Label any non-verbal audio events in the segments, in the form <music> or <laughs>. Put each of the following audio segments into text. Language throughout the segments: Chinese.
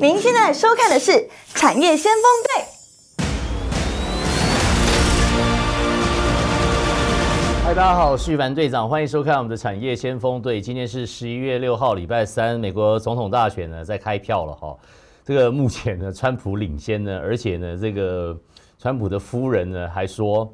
您现在收看的是《产业先锋队》。嗨，大家好，我是凡队长，欢迎收看我们的《产业先锋队》。今天是十一月六号，礼拜三，美国总统大选呢在开票了哈。这个目前呢，川普领先呢，而且呢，这个川普的夫人呢还说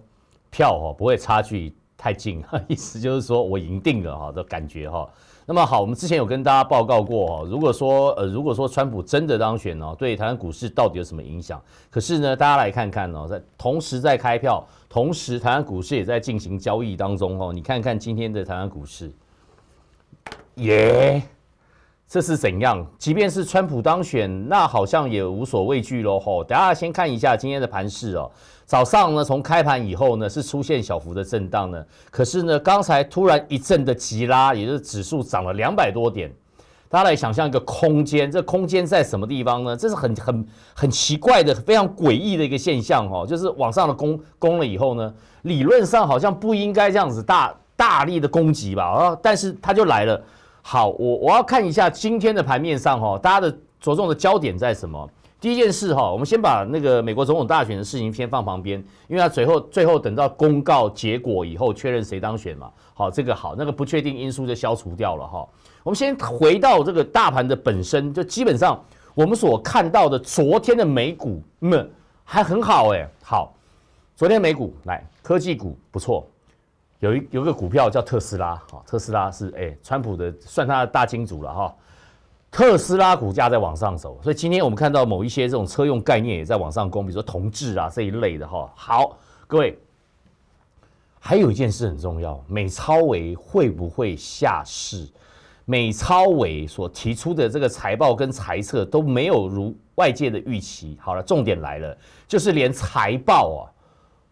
票哈不会差距太近，<laughs> 意思就是说我赢定了哈的感觉哈。那么好，我们之前有跟大家报告过，如果说，呃，如果说川普真的当选呢，对台湾股市到底有什么影响？可是呢，大家来看看呢，在同时在开票，同时台湾股市也在进行交易当中，哦。你看看今天的台湾股市，耶。这是怎样？即便是川普当选，那好像也无所畏惧喽吼！大家先看一下今天的盘势哦。早上呢，从开盘以后呢，是出现小幅的震荡呢。可是呢，刚才突然一阵的急拉，也就是指数涨了两百多点。大家来想象一个空间，这空间在什么地方呢？这是很很很奇怪的，非常诡异的一个现象哦。就是往上的攻攻了以后呢，理论上好像不应该这样子大大力的攻击吧啊，但是它就来了。好，我我要看一下今天的盘面上哈，大家的着重的焦点在什么？第一件事哈，我们先把那个美国总统大选的事情先放旁边，因为他最后最后等到公告结果以后，确认谁当选嘛。好，这个好，那个不确定因素就消除掉了哈。我们先回到这个大盘的本身，就基本上我们所看到的昨天的美股，嗯，还很好哎。好，昨天美股来科技股不错。有一有个股票叫特斯拉，哈，特斯拉是哎，川普的算他的大金主了哈。特斯拉股价在往上走，所以今天我们看到某一些这种车用概念也在往上攻，比如说同制啊这一类的哈。好，各位，还有一件事很重要，美超维会不会下市？美超维所提出的这个财报跟财策都没有如外界的预期。好了，重点来了，就是连财报啊。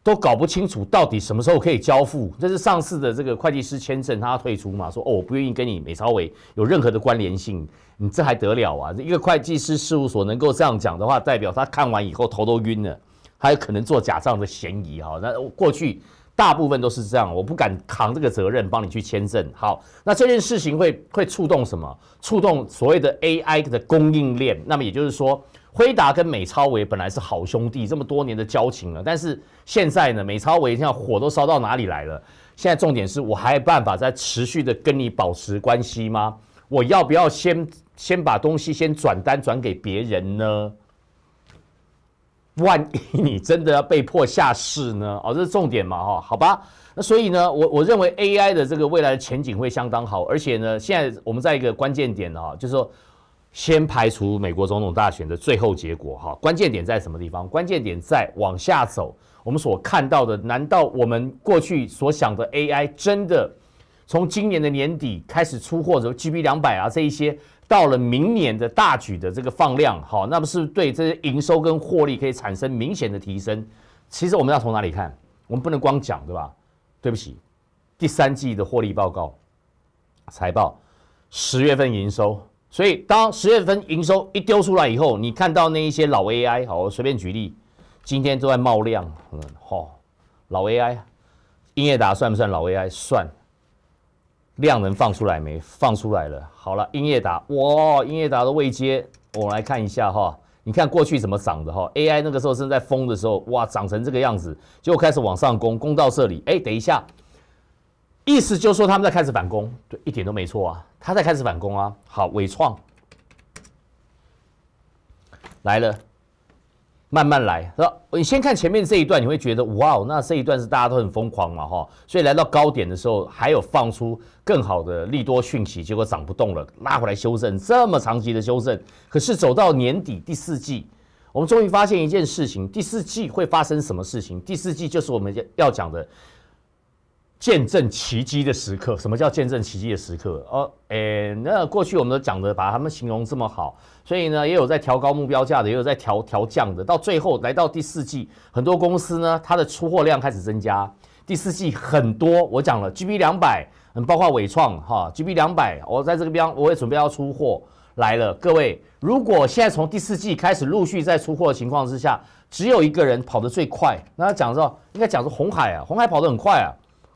都搞不清楚到底什么时候可以交付。这是上次的这个会计师签证，他要退出嘛？说哦，我不愿意跟你美超伟有任何的关联性，你这还得了啊？一个会计师事务所能够这样讲的话，代表他看完以后头都晕了，他有可能做假账的嫌疑哈。那过去大部分都是这样，我不敢扛这个责任帮你去签证。好，那这件事情会会触动什么？触动所谓的 AI 的供应链。那么也就是说。辉达跟美超维本来是好兄弟，这么多年的交情了，但是现在呢，美超维现在火都烧到哪里来了？现在重点是，我还办法在持续的跟你保持关系吗？我要不要先先把东西先转单转给别人呢？万一你真的要被迫下市呢？哦，这是重点嘛？哈，好吧。那所以呢，我我认为 AI 的这个未来的前景会相当好，而且呢，现在我们在一个关键点啊，就是说。先排除美国总统大选的最后结果，哈，关键点在什么地方？关键点在往下走。我们所看到的，难道我们过去所想的 AI 真的从今年的年底开始出货什么 g b 两百啊，这一些到了明年的大举的这个放量，好，那么是对这些营收跟获利可以产生明显的提升？其实我们要从哪里看？我们不能光讲，对吧？对不起，第三季的获利报告，财报十月份营收。所以，当十月份营收一丢出来以后，你看到那一些老 AI，好，我随便举例，今天都在冒量，嗯，好，老 AI，英业达算不算老 AI？算，量能放出来没？放出来了，好了，英业达，哇，英业达的位阶，我来看一下哈，你看过去怎么涨的哈，AI 那个时候正在疯的时候，哇，涨成这个样子，就开始往上攻，攻到这里，哎，等一下。意思就是说他们在开始反攻，对，一点都没错啊，他在开始反攻啊。好，伟创来了，慢慢来，是吧？你先看前面这一段，你会觉得哇，那这一段是大家都很疯狂嘛，哈，所以来到高点的时候，还有放出更好的利多讯息，结果涨不动了，拉回来修正，这么长期的修正，可是走到年底第四季，我们终于发现一件事情，第四季会发生什么事情？第四季就是我们要讲的。见证奇迹的时刻，什么叫见证奇迹的时刻？哦，哎，那过去我们都讲的，把他们形容这么好，所以呢，也有在调高目标价的，也有在调调降的。到最后来到第四季，很多公司呢，它的出货量开始增加。第四季很多，我讲了，G B 两百，嗯，包括伟创哈，G B 两百，我在这个方我也准备要出货来了。各位，如果现在从第四季开始陆续在出货的情况之下，只有一个人跑得最快，那讲说应该讲是红海啊，红海跑得很快啊。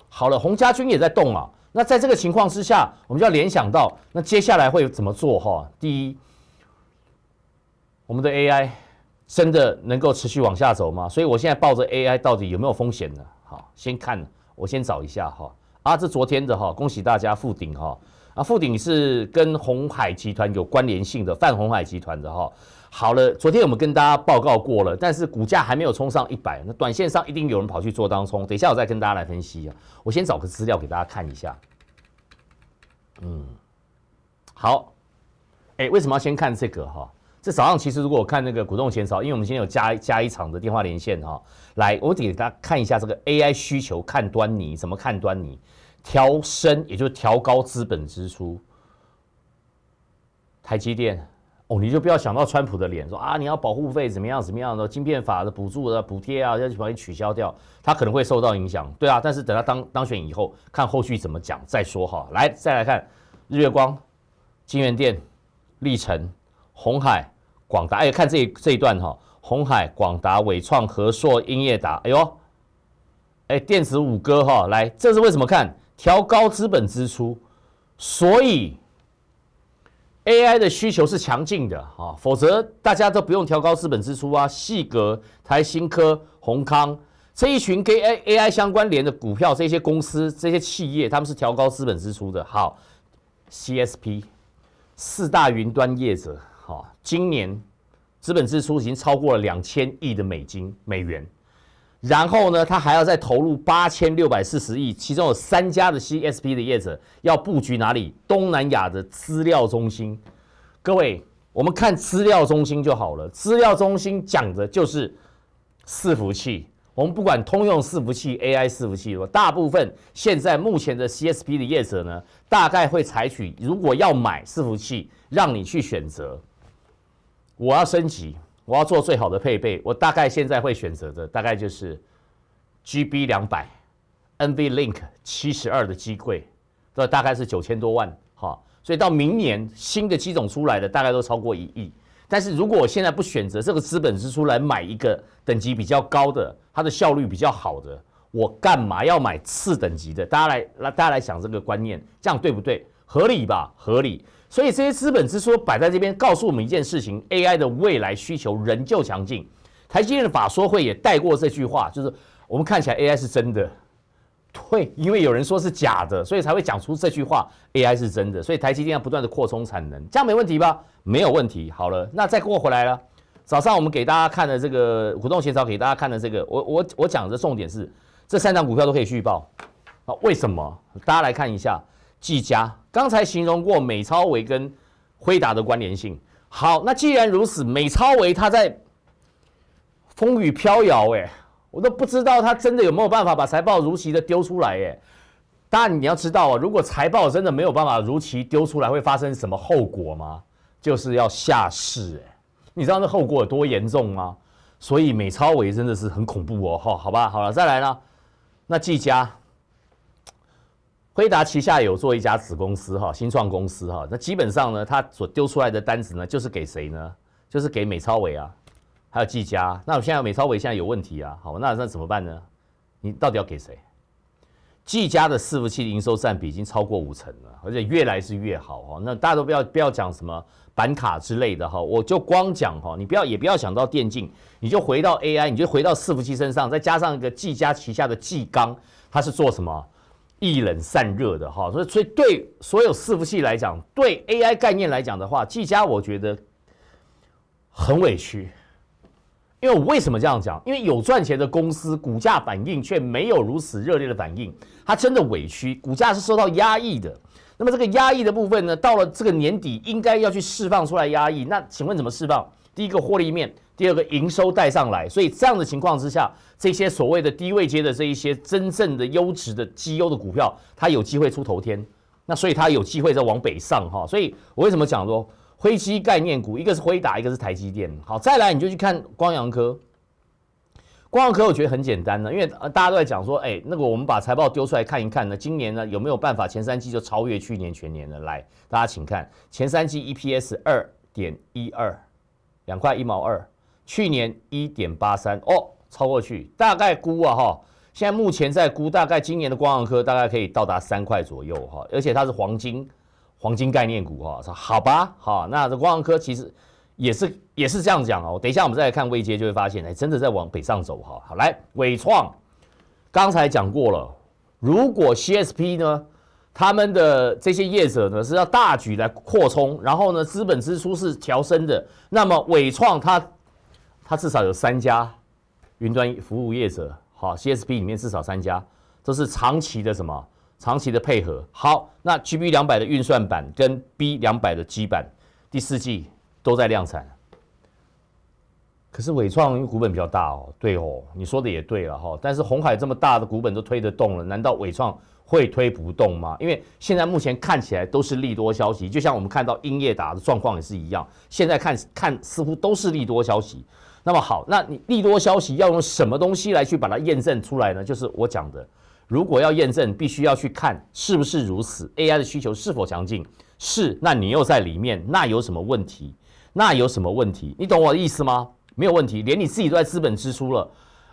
好了，洪家军也在动啊。那在这个情况之下，我们就要联想到，那接下来会怎么做哈？第一，我们的 AI 真的能够持续往下走吗？所以我现在抱着 AI 到底有没有风险呢？好，先看，我先找一下哈。啊，这昨天的哈，恭喜大家复顶哈。啊，复顶是跟红海集团有关联性的泛红海集团的哈。好了，昨天我们跟大家报告过了，但是股价还没有冲上一百，那短线上一定有人跑去做当冲。等一下我再跟大家来分析啊，我先找个资料给大家看一下。嗯，好，哎，为什么要先看这个哈？这早上其实如果我看那个股东减少，因为我们今天有加加一场的电话连线哈，来，我给大家看一下这个 AI 需求看端倪，怎么看端倪？调升，也就是调高资本支出，台积电。哦，你就不要想到川普的脸，说啊，你要保护费怎么样怎么样？的晶片法的补助的补贴啊，要去把你取消掉，他可能会受到影响，对啊。但是等他当当选以后，看后续怎么讲再说哈。来，再来看日月光、金源店、历程、红海、广达，哎，看这这一段哈，红海、广达、伟创、和硕、英业达，哎呦，哎，电子五哥哈，来，这是为什么看调高资本支出，所以。AI 的需求是强劲的啊，否则大家都不用调高资本支出啊。细格、台新科、宏康这一群跟 AI 相关联的股票，这些公司、这些企业，他们是调高资本支出的。好，CSP 四大云端业者，好，今年资本支出已经超过了两千亿的美金美元。然后呢，他还要再投入八千六百四十亿，其中有三家的 CSP 的业者要布局哪里？东南亚的资料中心。各位，我们看资料中心就好了。资料中心讲的就是伺服器，我们不管通用伺服器、AI 伺服器。我大部分现在目前的 CSP 的业者呢，大概会采取，如果要买伺服器，让你去选择，我要升级。我要做最好的配备，我大概现在会选择的大概就是 GB 两百 NV Link 七十二的机柜，这大概是九千多万哈。所以到明年新的机种出来的大概都超过一亿。但是如果我现在不选择这个资本支出来买一个等级比较高的，它的效率比较好的，我干嘛要买次等级的？大家来来大家来想这个观念，这样对不对？合理吧？合理。所以这些资本之说摆在这边，告诉我们一件事情：AI 的未来需求仍旧强劲。台积电的法说会也带过这句话，就是我们看起来 AI 是真的，对，因为有人说是假的，所以才会讲出这句话：AI 是真的。所以台积电要不断的扩充产能，这样没问题吧？没有问题。好了，那再过回来了。早上我们给大家看的这个活动介绍，给大家看的这个，我我我讲的重点是这三张股票都可以去报啊？为什么？大家来看一下，技嘉。刚才形容过美超维跟辉达的关联性，好，那既然如此，美超维它在风雨飘摇，哎，我都不知道它真的有没有办法把财报如期的丢出来，哎，当然你要知道啊，如果财报真的没有办法如期丢出来，会发生什么后果吗？就是要下市，哎，你知道那后果有多严重吗？所以美超维真的是很恐怖哦，哈，好吧，好了，再来呢，那技嘉。辉达旗下有做一家子公司哈，新创公司哈。那基本上呢，它所丢出来的单子呢，就是给谁呢？就是给美超伟啊，还有技嘉。那我现在美超伟现在有问题啊，好，那那怎么办呢？你到底要给谁？技嘉的伺服器营收占比已经超过五成了，而且越来是越好哈。那大家都不要不要讲什么板卡之类的哈，我就光讲哈，你不要也不要想到电竞，你就回到 AI，你就回到伺服器身上，再加上一个技嘉旗下的技刚，它是做什么？易冷散热的哈，所以所以对所有伺服器来讲，对 AI 概念来讲的话，技嘉我觉得很委屈，因为我为什么这样讲？因为有赚钱的公司股价反应却没有如此热烈的反应，它真的委屈，股价是受到压抑的。那么这个压抑的部分呢，到了这个年底应该要去释放出来压抑。那请问怎么释放？第一个获利面。第二个营收带上来，所以这样的情况之下，这些所谓的低位阶的这一些真正的优质的绩优的股票，它有机会出头天，那所以它有机会再往北上哈。所以，我为什么讲说，灰机概念股，一个是辉达，一个是台积电。好，再来你就去看光阳科，光阳科，我觉得很简单呢，因为大家都在讲说，哎，那个我们把财报丢出来看一看呢，今年呢有没有办法前三季就超越去年全年的来？大家请看，前三季 EPS 二点一二，两块一毛二。去年一点八三哦，超过去，大概估啊哈，现在目前在估，大概今年的光弘科大概可以到达三块左右哈，而且它是黄金黄金概念股哈，好吧，哈，那这光弘科其实也是也是这样讲哦，等一下我们再来看未接就会发现，哎，真的在往北上走哈，好来伟创，刚才讲过了，如果 CSP 呢，他们的这些业者呢是要大举来扩充，然后呢资本支出是调升的，那么伟创它。它至少有三家云端服务业者，好，CSP 里面至少三家，这是长期的什么？长期的配合。好，那 GB 两百的运算版跟 B 两百的 G 版，第四季都在量产。可是伟创股本比较大哦，对哦，你说的也对了哈。但是红海这么大的股本都推得动了，难道伟创会推不动吗？因为现在目前看起来都是利多消息，就像我们看到英业达的状况也是一样，现在看看似乎都是利多消息。那么好，那你利多消息要用什么东西来去把它验证出来呢？就是我讲的，如果要验证，必须要去看是不是如此。AI 的需求是否强劲？是，那你又在里面，那有什么问题？那有什么问题？你懂我的意思吗？没有问题，连你自己都在资本支出了，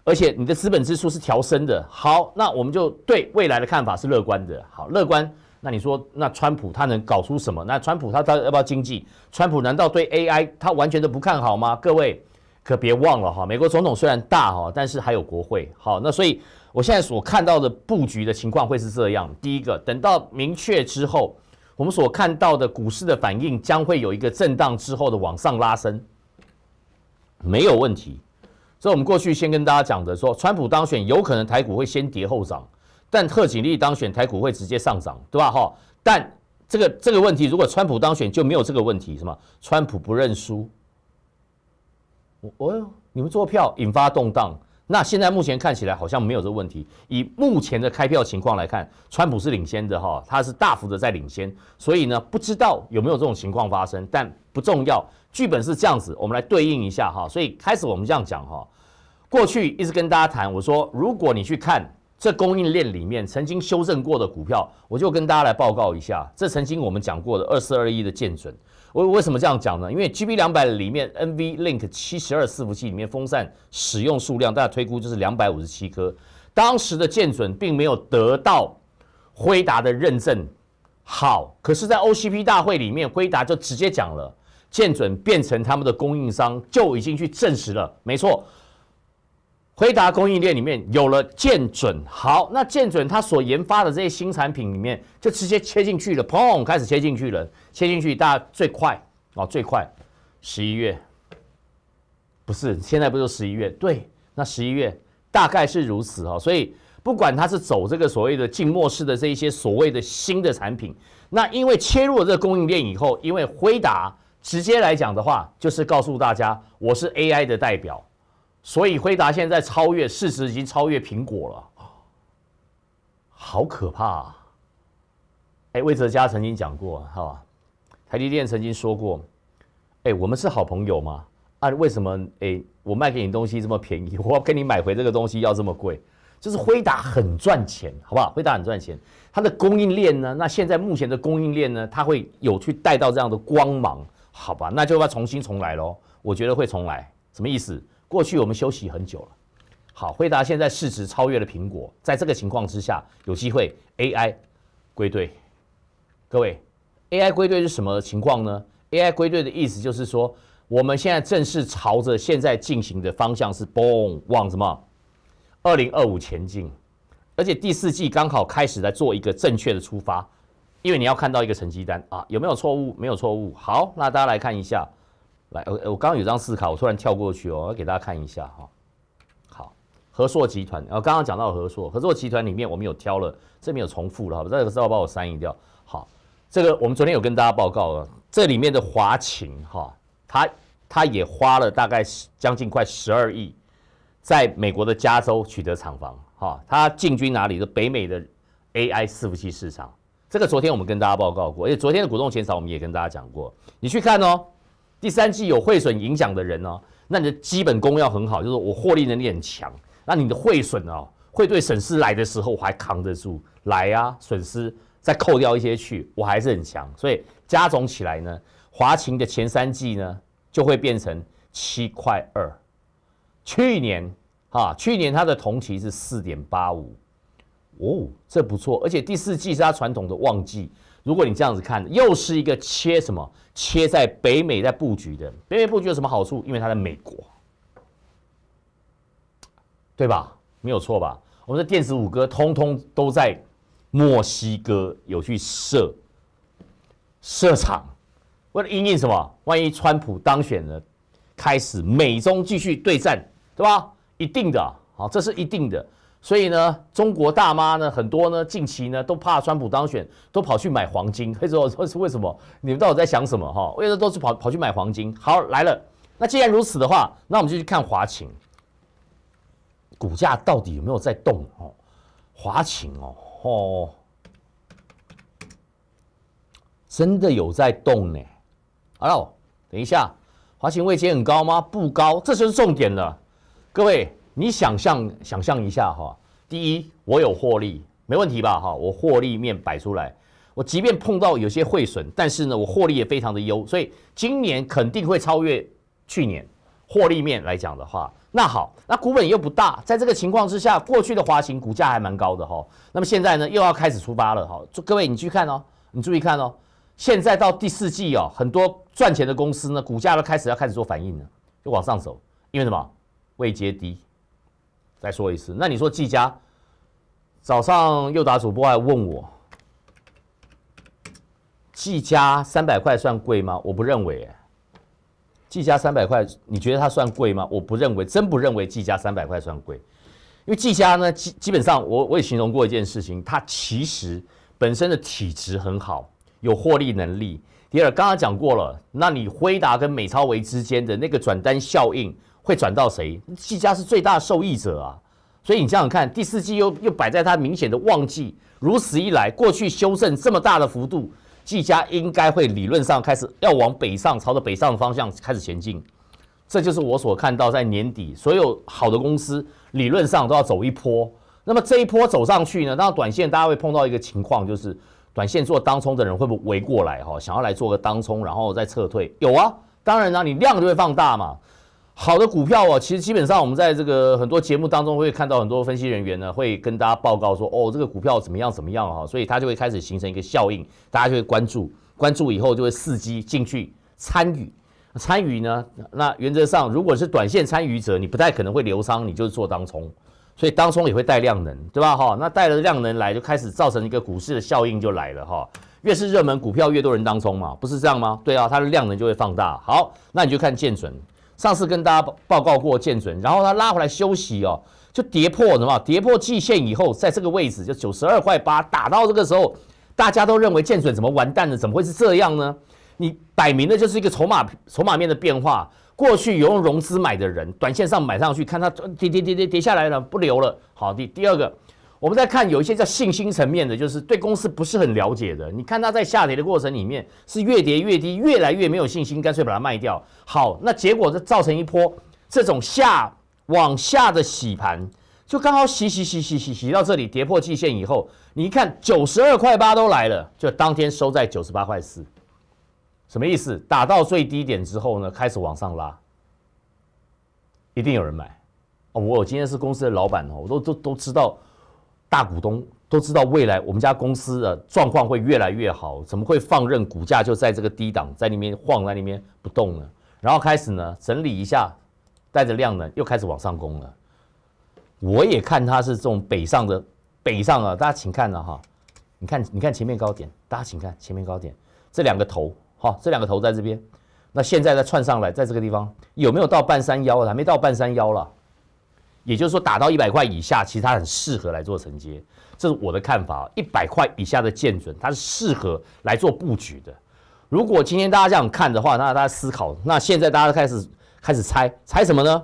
而且你的资本支出是调升的。好，那我们就对未来的看法是乐观的。好，乐观。那你说，那川普他能搞出什么？那川普他他要不要经济？川普难道对 AI 他完全都不看好吗？各位。可别忘了哈，美国总统虽然大哈，但是还有国会。好，那所以我现在所看到的布局的情况会是这样：第一个，等到明确之后，我们所看到的股市的反应将会有一个震荡之后的往上拉升，没有问题。所以，我们过去先跟大家讲的说，川普当选有可能台股会先跌后涨，但特警力当选台股会直接上涨，对吧？哈，但这个这个问题，如果川普当选就没有这个问题，什么？川普不认输。我，你们做票引发动荡，那现在目前看起来好像没有这个问题。以目前的开票情况来看，川普是领先的哈，他是大幅的在领先，所以呢，不知道有没有这种情况发生，但不重要。剧本是这样子，我们来对应一下哈。所以开始我们这样讲哈，过去一直跟大家谈，我说如果你去看这供应链里面曾经修正过的股票，我就跟大家来报告一下，这曾经我们讲过的二四二一的见准。我为什么这样讲呢？因为 G B 两百里面 N V Link 七十二伺服器里面风扇使用数量，大家推估就是两百五十七颗。当时的鉴准并没有得到辉达的认证，好，可是，在 O C P 大会里面，辉达就直接讲了，鉴准变成他们的供应商，就已经去证实了，没错。辉达供应链里面有了剑准，好，那剑准他所研发的这些新产品里面，就直接切进去了，砰，开始切进去了，切进去大最快啊，最快，十一月，不是，现在不就十一月，对，那十一月大概是如此啊，所以不管他是走这个所谓的静默式的这一些所谓的新的产品，那因为切入了这个供应链以后，因为辉达直接来讲的话，就是告诉大家，我是 AI 的代表。所以，辉达现在超越，市值已经超越苹果了，好可怕！啊！哎，魏哲家曾经讲过，哈，台积电曾经说过，哎，我们是好朋友嘛？啊，为什么？哎，我卖给你东西这么便宜，<laughs> 我跟你买回这个东西要这么贵？就是辉达很赚钱，好不好？辉达很赚钱，它的供应链呢？那现在目前的供应链呢？它会有去带到这样的光芒，好吧？那就要重新重来喽。我觉得会重来，什么意思？过去我们休息很久了，好回答。现在市值超越了苹果，在这个情况之下，有机会 AI 归队。各位，AI 归队是什么情况呢？AI 归队的意思就是说，我们现在正是朝着现在进行的方向是，boom 往什么？二零二五前进。而且第四季刚好开始在做一个正确的出发，因为你要看到一个成绩单啊，有没有错误？没有错误。好，那大家来看一下。来，我我刚刚有张思卡，我突然跳过去哦，我要给大家看一下哈。好，和硕集团，然后刚刚讲到和硕，和硕集团里面我们有挑了，这边有重复了，好，这个知道把我删一掉。好，这个我们昨天有跟大家报告了，这里面的华勤哈，它它也花了大概将近快十二亿，在美国的加州取得厂房哈，它进军哪里的北美的 AI 伺服器市场，这个昨天我们跟大家报告过，而且昨天的股东减少我们也跟大家讲过，你去看哦。第三季有汇损影响的人呢，那你的基本功要很好，就是我获利能力很强，那你的汇损哦，会对损失来的时候我还扛得住，来啊，损失再扣掉一些去，我还是很强，所以加总起来呢，华勤的前三季呢就会变成七块二，去年哈，去年它的同期是四点八五，哦，这不错，而且第四季是它传统的旺季。如果你这样子看，又是一个切什么？切在北美在布局的，北美布局有什么好处？因为它在美国，对吧？没有错吧？我们的电子五哥通通都在墨西哥有去设设厂，为了应应什么？万一川普当选了，开始美中继续对战，对吧？一定的，好，这是一定的。所以呢，中国大妈呢，很多呢，近期呢，都怕川普当选，都跑去买黄金。所以说，这是为什么？你们到底在想什么？哈，为了都是跑跑去买黄金。好，来了。那既然如此的话，那我们就去看华勤股价到底有没有在动哦。华勤哦，哦，真的有在动呢。好了，等一下，华勤位阶很高吗？不高，这就是重点了，各位。你想象想象一下哈，第一，我有获利，没问题吧哈，我获利面摆出来，我即便碰到有些汇损，但是呢，我获利也非常的优，所以今年肯定会超越去年获利面来讲的话，那好，那股本又不大，在这个情况之下，过去的滑行股价还蛮高的哈，那么现在呢，又要开始出发了哈，各位你去看哦，你注意看哦，现在到第四季哦，很多赚钱的公司呢，股价都开始要开始做反应了，就往上走，因为什么？位阶低。再说一次，那你说技嘉，早上又打主播还问我，技嘉三百块算贵吗？我不认为，技嘉三百块，你觉得它算贵吗？我不认为，真不认为技嘉三百块算贵，因为技嘉呢基基本上，我我也形容过一件事情，它其实本身的体质很好，有获利能力。第二，刚刚讲过了，那你辉达跟美超维之间的那个转单效应。会转到谁？季家是最大受益者啊，所以你想想看，第四季又又摆在他明显的旺季，如此一来，过去修正这么大的幅度，季家应该会理论上开始要往北上，朝着北上的方向开始前进。这就是我所看到，在年底所有好的公司理论上都要走一波。那么这一波走上去呢，那短线大家会碰到一个情况，就是短线做当冲的人会不会围过来哈，想要来做个当冲，然后再撤退？有啊，当然啦，你量就会放大嘛。好的股票哦，其实基本上我们在这个很多节目当中会看到很多分析人员呢，会跟大家报告说，哦，这个股票怎么样怎么样哈，所以他就会开始形成一个效应，大家就会关注，关注以后就会伺机进去参与，参与呢，那原则上如果是短线参与者，你不太可能会流仓，你就是做当冲，所以当冲也会带量能，对吧哈？那带了量能来，就开始造成一个股市的效应就来了哈，越是热门股票越多人当冲嘛，不是这样吗？对啊，它的量能就会放大，好，那你就看建存。上次跟大家报告过剑准，然后它拉回来休息哦，就跌破什么？跌破季线以后，在这个位置就九十二块八，打到这个时候，大家都认为剑准怎么完蛋了？怎么会是这样呢？你摆明的就是一个筹码筹码面的变化。过去有用融资买的人，短线上买上去，看它跌跌跌跌跌下来了，不留了。好，第第二个。我们在看有一些叫信心层面的，就是对公司不是很了解的。你看它在下跌的过程里面是越跌越低，越来越没有信心，干脆把它卖掉。好，那结果就造成一波这种下往下的洗盘，就刚好洗洗洗洗洗洗到这里，跌破季线以后，你一看九十二块八都来了，就当天收在九十八块四，什么意思？打到最低点之后呢，开始往上拉，一定有人买。哦，我今天是公司的老板哦，我都都都知道。大股东都知道未来我们家公司的状况会越来越好，怎么会放任股价就在这个低档在那边晃，在那边不动呢？然后开始呢整理一下，带着量呢又开始往上攻了。我也看它是这种北上的，北上啊，大家请看呢哈，你看你看前面高点，大家请看前面高点，这两个头哈，这两个头在这边，那现在再串上来，在这个地方有没有到半山腰了？还没到半山腰了。也就是说，打到一百块以下，其实它很适合来做承接，这是我的看法一百块以下的见准，它是适合来做布局的。如果今天大家这样看的话，那大家思考，那现在大家开始开始猜猜什么呢？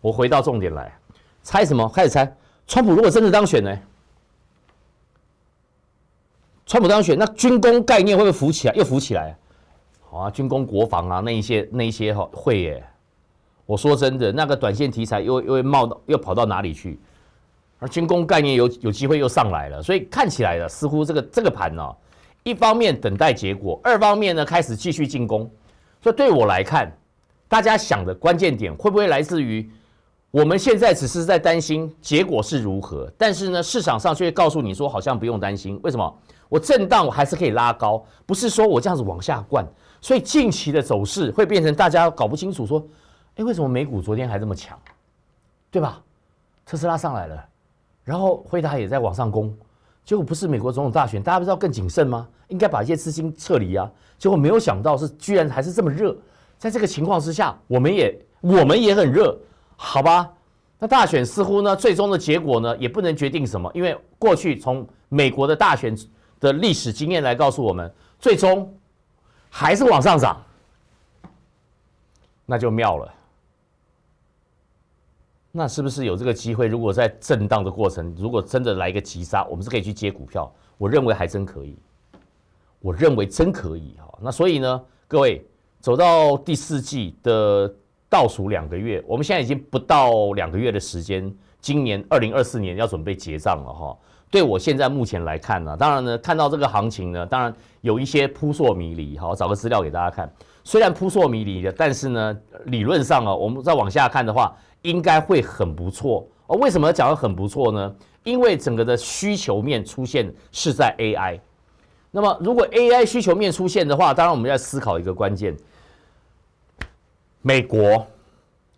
我回到重点来，猜什么？开始猜，川普如果真的当选呢？川普当选，那军工概念会不会浮起来？又浮起来？好啊，军工、国防啊，那一些那一些哈会耶。我说真的，那个短线题材又又会冒到，又跑到哪里去？而军工概念有有机会又上来了，所以看起来的似乎这个这个盘呢，一方面等待结果，二方面呢开始继续进攻。所以对我来看，大家想的关键点会不会来自于我们现在只是在担心结果是如何？但是呢，市场上却告诉你说，好像不用担心。为什么？我震荡我还是可以拉高，不是说我这样子往下灌。所以近期的走势会变成大家搞不清楚说。哎，为什么美股昨天还这么强，对吧？特斯拉上来了，然后辉达也在往上攻，结果不是美国总统大选，大家不知道更谨慎吗？应该把一些资金撤离啊，结果没有想到是居然还是这么热。在这个情况之下，我们也我们也很热，好吧？那大选似乎呢，最终的结果呢，也不能决定什么，因为过去从美国的大选的历史经验来告诉我们，最终还是往上涨，那就妙了。那是不是有这个机会？如果在震荡的过程，如果真的来一个急杀，我们是可以去接股票。我认为还真可以，我认为真可以哈。那所以呢，各位走到第四季的倒数两个月，我们现在已经不到两个月的时间，今年二零二四年要准备结账了哈。对我现在目前来看呢，当然呢，看到这个行情呢，当然有一些扑朔迷离哈。找个资料给大家看，虽然扑朔迷离的，但是呢，理论上啊，我们再往下看的话。应该会很不错哦。为什么讲的很不错呢？因为整个的需求面出现是在 AI。那么，如果 AI 需求面出现的话，当然我们要思考一个关键：美国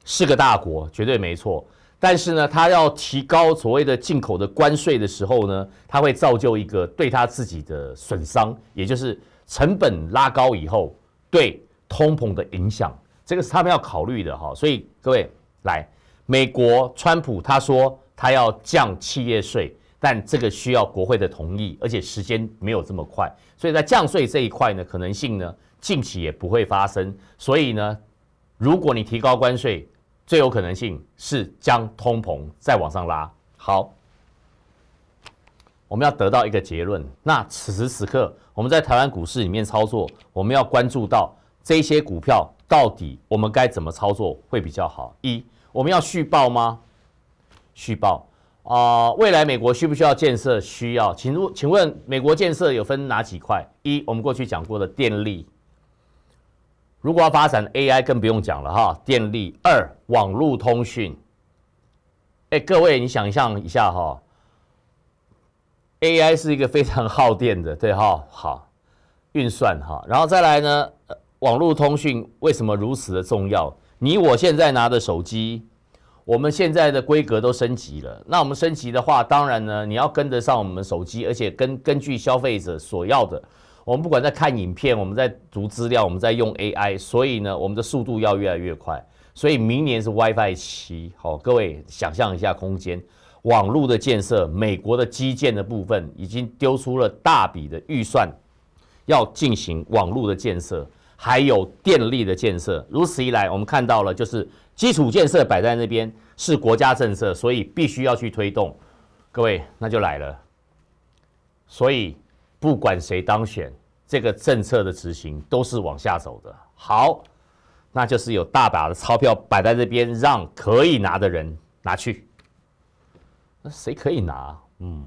是个大国，绝对没错。但是呢，他要提高所谓的进口的关税的时候呢，他会造就一个对他自己的损伤，也就是成本拉高以后对通膨的影响，这个是他们要考虑的哈。所以，各位。来，美国川普他说他要降企业税，但这个需要国会的同意，而且时间没有这么快，所以在降税这一块呢，可能性呢近期也不会发生。所以呢，如果你提高关税，最有可能性是将通膨再往上拉。好，我们要得到一个结论。那此时此刻我们在台湾股市里面操作，我们要关注到这些股票到底我们该怎么操作会比较好？一我们要续报吗？续报啊，未来美国需不需要建设？需要，请问，请问美国建设有分哪几块？一，我们过去讲过的电力，如果要发展 AI，更不用讲了哈，电力。二，网络通讯。哎，各位，你想象一下哈，AI 是一个非常耗电的，对哈，好运算哈，然后再来呢，网络通讯为什么如此的重要？你我现在拿的手机，我们现在的规格都升级了。那我们升级的话，当然呢，你要跟得上我们手机，而且跟根据消费者所要的。我们不管在看影片，我们在读资料，我们在用 AI，所以呢，我们的速度要越来越快。所以明年是 WiFi 七。好，各位想象一下，空间网络的建设，美国的基建的部分已经丢出了大笔的预算，要进行网络的建设。还有电力的建设，如此一来，我们看到了就是基础建设摆在那边是国家政策，所以必须要去推动。各位，那就来了。所以不管谁当选，这个政策的执行都是往下走的。好，那就是有大把的钞票摆在这边，让可以拿的人拿去。那谁可以拿？嗯。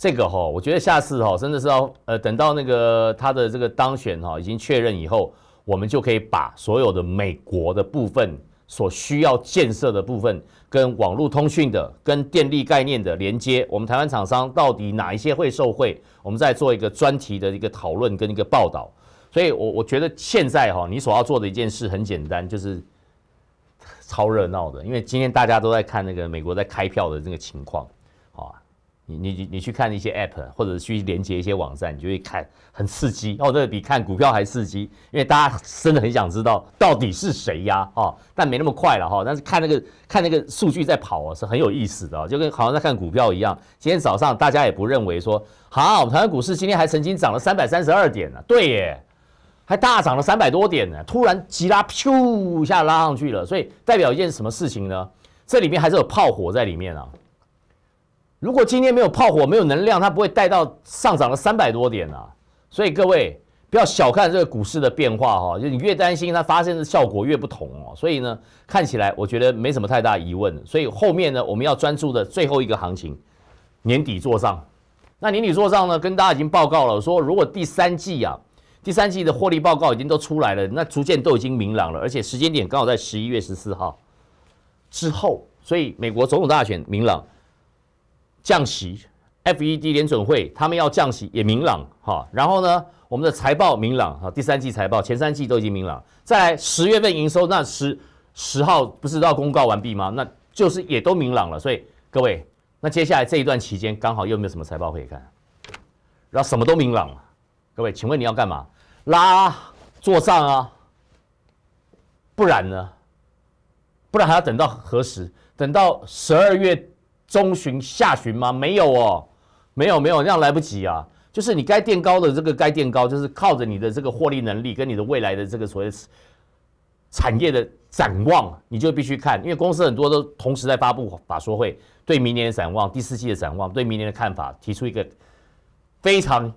这个哈，我觉得下次哈，真的是要呃，等到那个他的这个当选哈，已经确认以后，我们就可以把所有的美国的部分所需要建设的部分，跟网络通讯的、跟电力概念的连接，我们台湾厂商到底哪一些会受惠，我们再做一个专题的一个讨论跟一个报道。所以，我我觉得现在哈，你所要做的一件事很简单，就是超 <laughs> 热闹的，因为今天大家都在看那个美国在开票的这个情况。你你你去看一些 app，或者去连接一些网站，你就会看很刺激哦，这比看股票还刺激，因为大家真的很想知道到底是谁呀，哦，但没那么快了哈，但是看那个看那个数据在跑啊，是很有意思的，就跟好像在看股票一样。今天早上大家也不认为说，好，台湾股市今天还曾经涨了三百三十二点呢，对耶，还大涨了三百多点呢，突然急拉，咻一下拉上去了，所以代表一件什么事情呢？这里面还是有炮火在里面啊。如果今天没有炮火，没有能量，它不会带到上涨了三百多点啊。所以各位不要小看这个股市的变化哈，就你越担心，它发生的效果越不同哦。所以呢，看起来我觉得没什么太大疑问。所以后面呢，我们要专注的最后一个行情，年底做账。那年底做账呢，跟大家已经报告了，说如果第三季啊，第三季的获利报告已经都出来了，那逐渐都已经明朗了，而且时间点刚好在十一月十四号之后，所以美国总统大选明朗。降息，FED 联准会他们要降息也明朗哈，然后呢，我们的财报明朗哈，第三季财报前三季都已经明朗，在十月份营收那十十号不是要公告完毕吗？那就是也都明朗了。所以各位，那接下来这一段期间刚好又没有什么财报可以看，然后什么都明朗了。各位，请问你要干嘛？拉做账啊？不然呢？不然还要等到何时？等到十二月？中旬、下旬吗？没有哦，没有没有，那样来不及啊。就是你该垫高的这个该垫高，就是靠着你的这个获利能力跟你的未来的这个所谓产业的展望，你就必须看，因为公司很多都同时在发布法说会，对明年的展望、第四季的展望、对明年的看法，提出一个非常，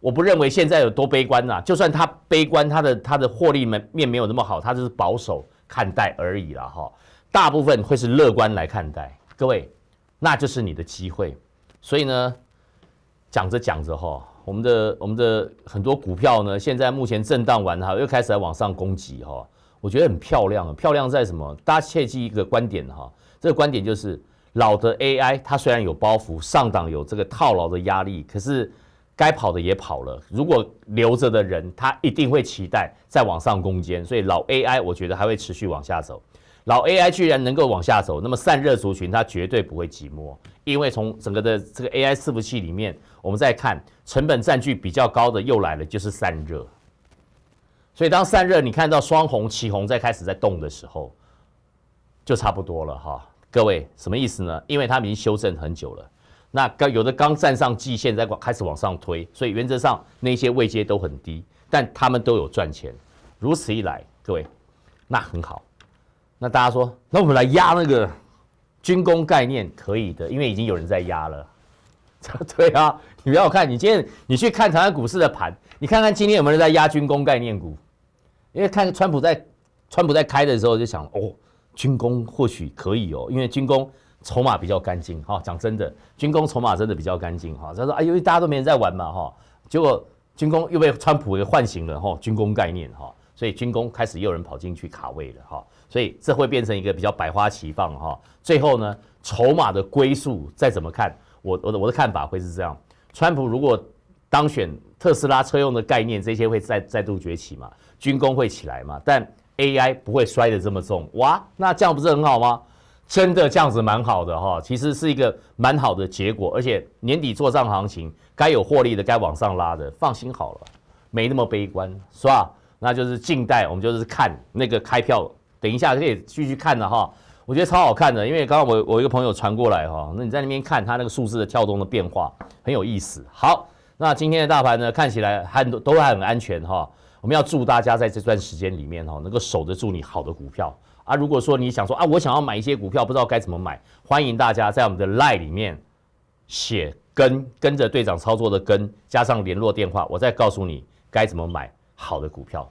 我不认为现在有多悲观呐。就算他悲观，他的他的获利门面没有那么好，他就是保守看待而已了哈。大部分会是乐观来看待，各位。那就是你的机会，所以呢，讲着讲着哈，我们的我们的很多股票呢，现在目前震荡完哈，又开始往上攻击哈，我觉得很漂亮啊，漂亮在什么？大家切记一个观点哈，这个观点就是老的 AI 它虽然有包袱，上档有这个套牢的压力，可是该跑的也跑了，如果留着的人，他一定会期待再往上攻坚，所以老 AI 我觉得还会持续往下走。老 AI 居然能够往下走，那么散热族群它绝对不会寂寞，因为从整个的这个 AI 伺服器里面，我们再看成本占据比较高的又来了，就是散热。所以当散热你看到双红、旗红在开始在动的时候，就差不多了哈。各位什么意思呢？因为他已经修正很久了，那刚有的刚站上季线在开始往上推，所以原则上那些位阶都很低，但他们都有赚钱。如此一来，各位那很好。那大家说，那我们来压那个军工概念可以的，因为已经有人在压了。<laughs> 对啊，你不要看，你今天你去看长江股市的盘，你看看今天有没有人在压军工概念股？因为看川普在川普在开的时候就想哦，军工或许可以哦，因为军工筹码比较干净哈。讲真的，军工筹码真的比较干净哈。他说啊，因为大家都没人在玩嘛哈。结果军工又被川普给唤醒了哈，军工概念哈，所以军工开始有人跑进去卡位了哈。所以这会变成一个比较百花齐放哈，最后呢，筹码的归宿再怎么看，我我的我的看法会是这样：，川普如果当选，特斯拉车用的概念这些会再再度崛起嘛？军工会起来嘛？但 A I 不会摔得这么重哇？那这样不是很好吗？真的这样子蛮好的哈，其实是一个蛮好的结果，而且年底做账行情，该有获利的该往上拉的，放心好了，没那么悲观是吧？那就是静待我们就是看那个开票等一下可以继续看的哈，我觉得超好看的，因为刚刚我我一个朋友传过来哈，那你在那边看他那个数字的跳动的变化很有意思。好，那今天的大盘呢看起来还都还很安全哈，我们要祝大家在这段时间里面哈能够守得住你好的股票啊。如果说你想说啊，我想要买一些股票，不知道该怎么买，欢迎大家在我们的赖里面写跟跟着队长操作的跟加上联络电话，我再告诉你该怎么买好的股票。